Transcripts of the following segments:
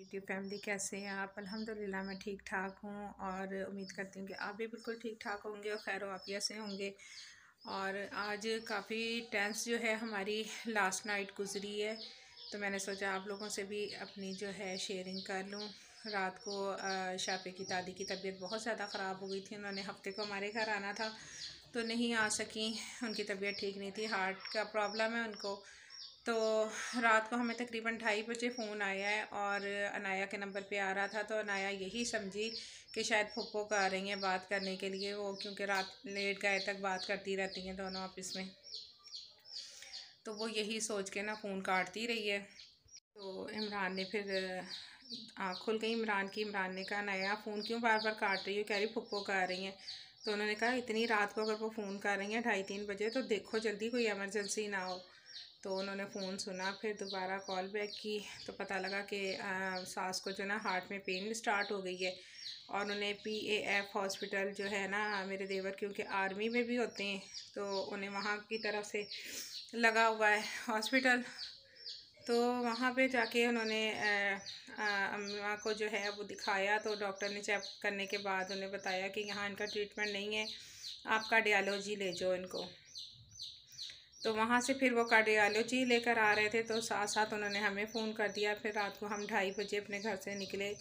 YouTube family कैसे हैं आप अल्हम्दुलिल्लाह मैं ठीक ठाक हूँ और उम्मीद करती हूँ कि आप भी बिल्कुल ठीक ठाक होंगे और खैर आप से होंगे और आज काफ़ी टेंस जो है हमारी लास्ट नाइट गुजरी है तो मैंने सोचा आप लोगों से भी अपनी जो है शेयरिंग कर लूँ रात को शापे की दादी की तबीयत बहुत ज़्यादा ख़राब हो गई थी उन्होंने हफ्ते को हमारे घर आना था तो नहीं आ सकी उनकी तबीयत ठीक नहीं थी हार्ट का प्रॉब्लम है उनको तो रात को हमें तकरीबन ढाई बजे फ़ोन आया है और अनाया के नंबर पे आ रहा था तो अनाया यही समझी कि शायद फुप्पो का आ रही हैं बात करने के लिए वो क्योंकि रात लेट गए तक बात करती रहती हैं दोनों ऑफिस में तो वो यही सोच के ना फ़ोन काटती रही है तो इमरान ने फिर आँख खुल गई इमरान की इमरान ने कहा नया फ़ोन क्यों बार बार काट रही हो कह रही फुप्पो का आ रही हैं तो उन्होंने कहा इतनी रात को अगर वो फ़ोन कर रही हैं ढाई तीन बजे तो देखो जल्दी कोई एमरजेंसी ना हो तो उन्होंने फ़ोन सुना फिर दोबारा कॉल बैक की तो पता लगा कि सास को जो ना हार्ट में पेन स्टार्ट हो गई है और उन्हें पी ए एफ़ हॉस्पिटल जो है ना मेरे देवर क्योंकि आर्मी में भी होते हैं तो उन्हें वहाँ की तरफ से लगा हुआ है हॉस्पिटल तो वहाँ पे जाके उन्होंने अम्मा को जो है वो दिखाया तो डॉक्टर ने चेक करने के बाद उन्हें बताया कि यहाँ इनका ट्रीटमेंट नहीं है आप कार्डियालॉजी ले जाओ इनको तो वहाँ से फिर वो कार्डियोलॉजी लेकर आ रहे थे तो साथ साथ उन्होंने हमें फ़ोन कर दिया फिर रात को हम ढाई बजे अपने घर से निकले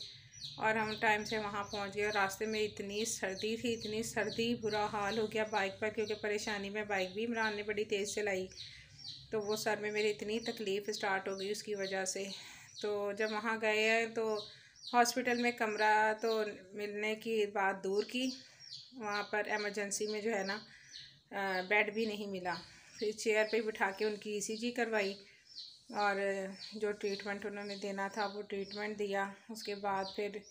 और हम टाइम से वहाँ पहुँच गए रास्ते में इतनी सर्दी थी इतनी सर्दी बुरा हाल हो गया बाइक पर क्योंकि परेशानी में बाइक भी इमरान ने बड़ी तेज़ चलाई तो वो सर में मेरी इतनी तकलीफ़ स्टार्ट हो गई उसकी वजह से तो जब वहाँ गए तो हॉस्पिटल में कमरा तो मिलने की बात दूर की वहाँ पर एमरजेंसी में जो है ना बेड भी नहीं मिला फिर चेयर पे बिठा के उनकी ईसीजी e करवाई और जो ट्रीटमेंट उन्होंने देना था वो ट्रीटमेंट दिया उसके बाद फिर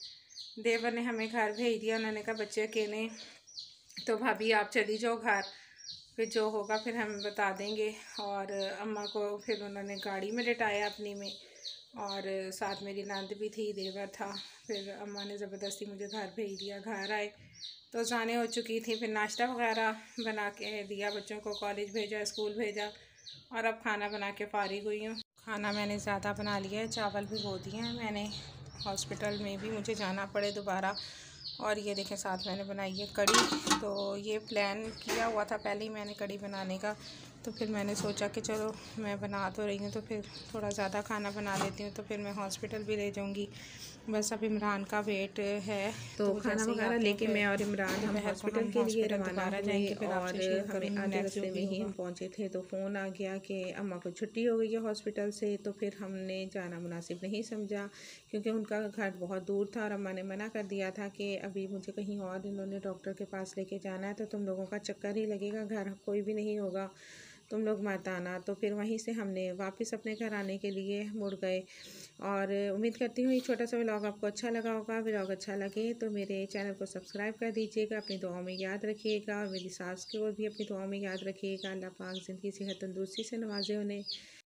देवर ने हमें घर भेज दिया उन्होंने कहा बच्चे अकेले तो भाभी आप चली जाओ घर फिर जो होगा फिर हम बता देंगे और अम्मा को फिर उन्होंने गाड़ी में लिटाया अपनी में और साथ मेरी नंद भी थी देवर था फिर अम्मा ने ज़बरदस्ती मुझे घर भेज दिया घर आए तो जाने हो चुकी थी फिर नाश्ता वगैरह बना के दिया बच्चों को कॉलेज भेजा स्कूल भेजा और अब खाना बना के फारिग हुई हूँ खाना मैंने ज़्यादा बना लिया है चावल भी बो दिए हैं मैंने हॉस्पिटल में भी मुझे जाना पड़े दोबारा और ये देखें साथ मैंने बनाई है कड़ी तो ये प्लान किया हुआ था पहले ही मैंने कड़ी बनाने का तो फिर मैंने सोचा कि चलो मैं बना तो रही हूँ तो फिर थोड़ा ज़्यादा खाना बना लेती हूँ तो फिर मैं हॉस्पिटल भी ले जाऊँगी बस अब इमरान का वेट है तो, तो खाना वगैरह लेके मैं और इमरान तो हम हॉस्पिटल के लिए रवाना जाएंगे फिर और हमें आने रास्ते में ही हम पहुँचे थे तो फ़ोन आ गया कि अम्मा को छुट्टी हो गई है हॉस्पिटल से तो फिर हमने जाना मुनासिब नहीं समझा क्योंकि उनका घर बहुत दूर था और अम्मा ने मना कर दिया था कि अभी मुझे कहीं और इन्होंने डॉक्टर के पास लेके जाना है तो तुम लोगों का चक्कर ही लगेगा घर कोई भी नहीं होगा तुम लोग मत आना तो फिर वहीं से हमने वापस अपने घर आने के लिए मुड़ गए और उम्मीद करती हूँ ये छोटा सा व्लॉग आपको अच्छा लगा होगा व्लॉग अच्छा लगे तो मेरे चैनल को सब्सक्राइब कर दीजिएगा अपनी दुआओं में याद रखिएगा और मेरी सास की ओर भी अपनी दुआओं में याद रखिएगा अल्लाह पाक ज़िंदगी सेहत तंदुरुस्ती से नवाजे उन्हें